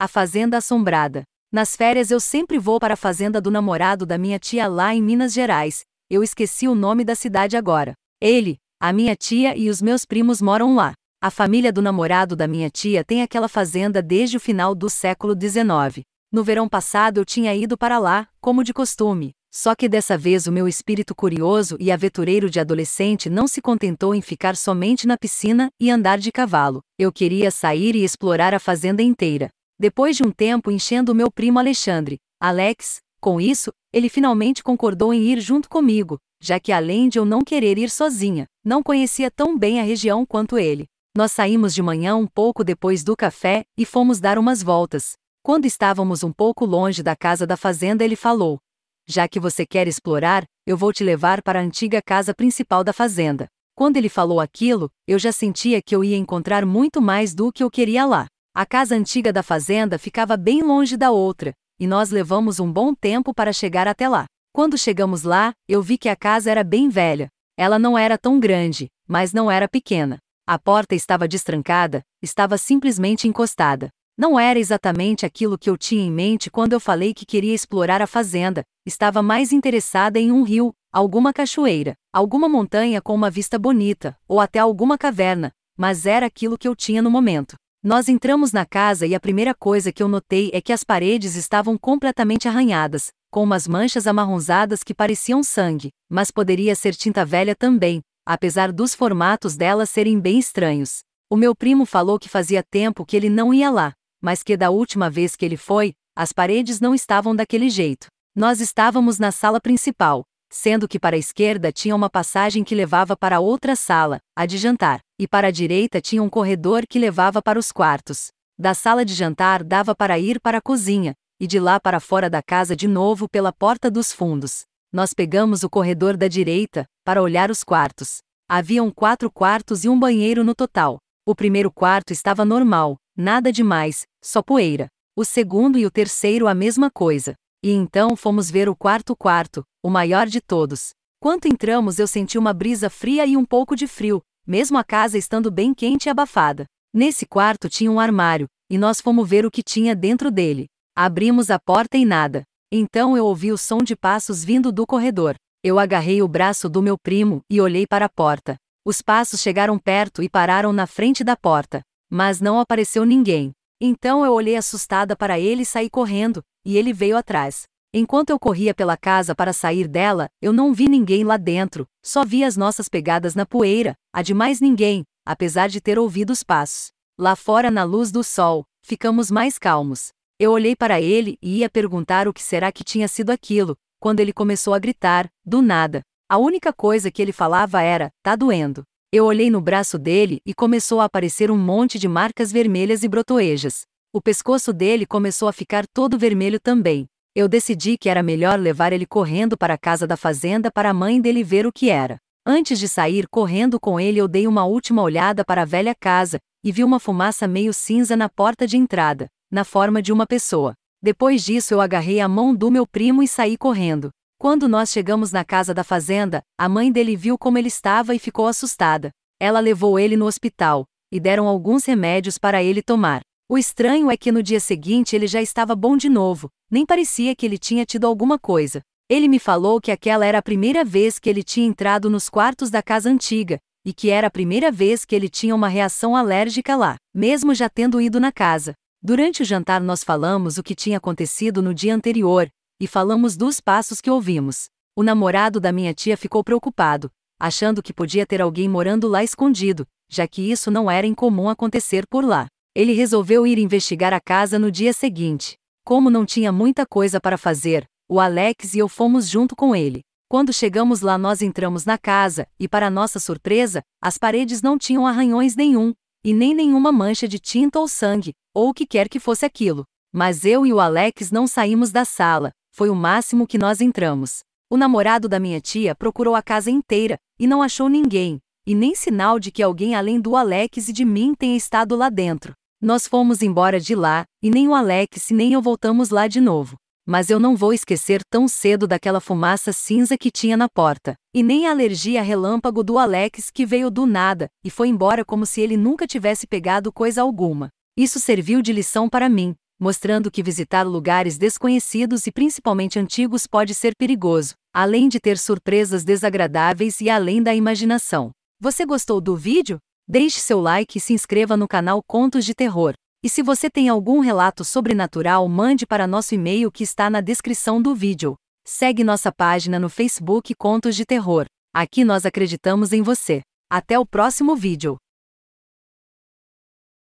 A Fazenda Assombrada. Nas férias eu sempre vou para a fazenda do namorado da minha tia lá em Minas Gerais. Eu esqueci o nome da cidade agora. Ele, a minha tia e os meus primos moram lá. A família do namorado da minha tia tem aquela fazenda desde o final do século XIX. No verão passado eu tinha ido para lá, como de costume. Só que dessa vez o meu espírito curioso e aventureiro de adolescente não se contentou em ficar somente na piscina e andar de cavalo. Eu queria sair e explorar a fazenda inteira. Depois de um tempo enchendo meu primo Alexandre, Alex, com isso, ele finalmente concordou em ir junto comigo, já que além de eu não querer ir sozinha, não conhecia tão bem a região quanto ele. Nós saímos de manhã um pouco depois do café e fomos dar umas voltas. Quando estávamos um pouco longe da casa da fazenda, ele falou: Já que você quer explorar, eu vou te levar para a antiga casa principal da fazenda. Quando ele falou aquilo, eu já sentia que eu ia encontrar muito mais do que eu queria lá. A casa antiga da fazenda ficava bem longe da outra, e nós levamos um bom tempo para chegar até lá. Quando chegamos lá, eu vi que a casa era bem velha. Ela não era tão grande, mas não era pequena. A porta estava destrancada, estava simplesmente encostada. Não era exatamente aquilo que eu tinha em mente quando eu falei que queria explorar a fazenda, estava mais interessada em um rio, alguma cachoeira, alguma montanha com uma vista bonita, ou até alguma caverna, mas era aquilo que eu tinha no momento. Nós entramos na casa e a primeira coisa que eu notei é que as paredes estavam completamente arranhadas, com umas manchas amarronzadas que pareciam sangue, mas poderia ser tinta velha também, apesar dos formatos delas serem bem estranhos. O meu primo falou que fazia tempo que ele não ia lá, mas que da última vez que ele foi, as paredes não estavam daquele jeito. Nós estávamos na sala principal, sendo que para a esquerda tinha uma passagem que levava para outra sala, a de jantar, e para a direita tinha um corredor que levava para os quartos. Da sala de jantar dava para ir para a cozinha, e de lá para fora da casa de novo pela porta dos fundos. Nós pegamos o corredor da direita, para olhar os quartos. Haviam quatro quartos e um banheiro no total. O primeiro quarto estava normal, nada demais, só poeira. O segundo e o terceiro a mesma coisa. E então fomos ver o quarto quarto, o maior de todos. Quando entramos, eu senti uma brisa fria e um pouco de frio, mesmo a casa estando bem quente e abafada. Nesse quarto tinha um armário, e nós fomos ver o que tinha dentro dele. Abrimos a porta e nada. Então eu ouvi o som de passos vindo do corredor. Eu agarrei o braço do meu primo e olhei para a porta. Os passos chegaram perto e pararam na frente da porta, mas não apareceu ninguém. Então eu olhei assustada para ele e saí correndo, e ele veio atrás. Enquanto eu corria pela casa para sair dela, eu não vi ninguém lá dentro, só vi as nossas pegadas na poeira, a de mais ninguém, apesar de ter ouvido os passos. Lá fora, na luz do sol, ficamos mais calmos. Eu olhei para ele e ia perguntar o que será que tinha sido aquilo, quando ele começou a gritar, do nada. A única coisa que ele falava era: tá doendo. Eu olhei no braço dele e começou a aparecer um monte de marcas vermelhas e brotoejas. O pescoço dele começou a ficar todo vermelho também. Eu decidi que era melhor levar ele correndo para a casa da fazenda para a mãe dele ver o que era. Antes de sair correndo com ele, eu dei uma última olhada para a velha casa e vi uma fumaça meio cinza na porta de entrada, na forma de uma pessoa. Depois disso, eu agarrei a mão do meu primo e saí correndo. Quando nós chegamos na casa da fazenda, a mãe dele viu como ele estava e ficou assustada. Ela levou ele no hospital e deram alguns remédios para ele tomar. O estranho é que no dia seguinte ele já estava bom de novo, nem parecia que ele tinha tido alguma coisa. Ele me falou que aquela era a primeira vez que ele tinha entrado nos quartos da casa antiga e que era a primeira vez que ele tinha uma reação alérgica lá, mesmo já tendo ido na casa. Durante o jantar, nós falamos o que tinha acontecido no dia anterior e falamos dos passos que ouvimos. O namorado da minha tia ficou preocupado, achando que podia ter alguém morando lá escondido, já que isso não era incomum acontecer por lá. Ele resolveu ir investigar a casa no dia seguinte. Como não tinha muita coisa para fazer, o Alex e eu fomos junto com ele. Quando chegamos lá, nós entramos na casa, e para nossa surpresa, as paredes não tinham arranhões nenhum, e nem nenhuma mancha de tinta ou sangue, ou o que quer que fosse aquilo. Mas eu e o Alex não saímos da sala, foi o máximo que nós entramos. O namorado da minha tia procurou a casa inteira e não achou ninguém, e nem sinal de que alguém além do Alex e de mim tenha estado lá dentro. Nós fomos embora de lá, e nem o Alex nem eu voltamos lá de novo. Mas eu não vou esquecer tão cedo daquela fumaça cinza que tinha na porta, e nem a alergia relâmpago do Alex que veio do nada e foi embora como se ele nunca tivesse pegado coisa alguma. Isso serviu de lição para mim, mostrando que visitar lugares desconhecidos e principalmente antigos pode ser perigoso, além de ter surpresas desagradáveis e além da imaginação. Você gostou do vídeo? Deixe seu like e se inscreva no canal Contos de Terror. E se você tem algum relato sobrenatural, mande para nosso e-mail que está na descrição do vídeo. Segue nossa página no Facebook Contos de Terror. Aqui nós acreditamos em você. Até o próximo vídeo.